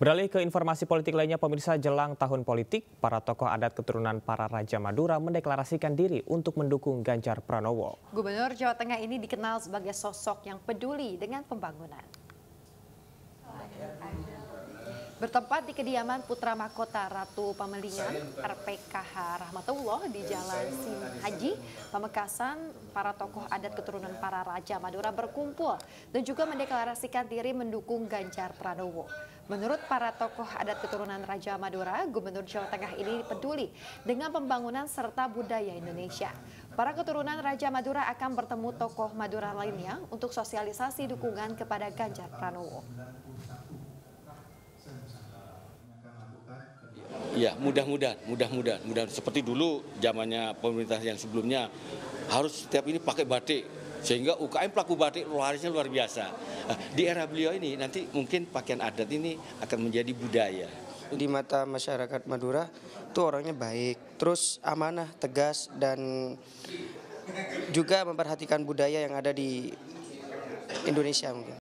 Beralih ke informasi politik lainnya, pemirsa jelang tahun politik, para tokoh adat keturunan para Raja Madura mendeklarasikan diri untuk mendukung Ganjar Pranowo. Gubernur Jawa Tengah ini dikenal sebagai sosok yang peduli dengan pembangunan. Bertempat di kediaman putra mahkota Ratu Pamelingan RPKH Rahmatullah di ya, Jalan Sim Haji, Pamekasan, para tokoh adat keturunan para raja Madura berkumpul dan juga mendeklarasikan diri mendukung Ganjar Pranowo. Menurut para tokoh adat keturunan Raja Madura, Gubernur Jawa Tengah ini peduli dengan pembangunan serta budaya Indonesia. Para keturunan Raja Madura akan bertemu tokoh Madura lainnya untuk sosialisasi dukungan kepada Ganjar Pranowo. Ya, mudah-mudahan, mudah-mudahan, mudah seperti dulu zamannya pemerintah yang sebelumnya harus setiap ini pakai batik sehingga UKM pelaku batik warisnya luar biasa. Ah, di era beliau ini nanti mungkin pakaian adat ini akan menjadi budaya. Di mata masyarakat Madura itu orangnya baik, terus amanah, tegas dan juga memperhatikan budaya yang ada di Indonesia mungkin.